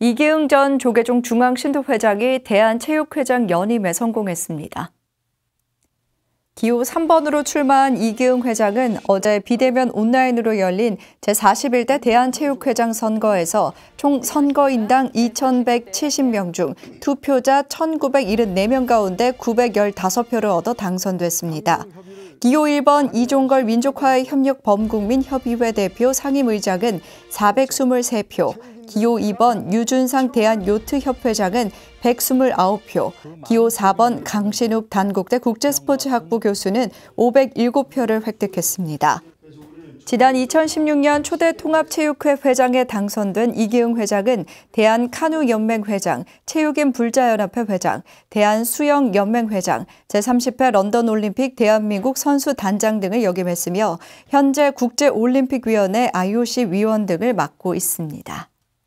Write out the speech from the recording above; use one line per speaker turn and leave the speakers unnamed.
이기흥 전 조계종 중앙신도회장이 대한체육회장 연임에 성공했습니다. 기호 3번으로 출마한 이기흥 회장은 어제 비대면 온라인으로 열린 제41대 대한체육회장 선거에서 총 선거인당 2,170명 중 투표자 1,974명 가운데 915표를 얻어 당선됐습니다. 기호 1번 이종걸 민족화의 협력 범국민 협의회 대표 상임의장은 423표, 기호 2번 유준상 대한요트협회장은 129표, 기호 4번 강신욱 단국대 국제스포츠학부 교수는 507표를 획득했습니다. 지난 2016년 초대 통합체육회 회장에 당선된 이기흥 회장은 대한카누연맹 회장, 체육인 불자연합회 회장, 대한수영연맹 회장, 제30회 런던올림픽 대한민국 선수단장 등을 역임했으며 현재 국제올림픽위원회 IOC 위원 등을 맡고 있습니다.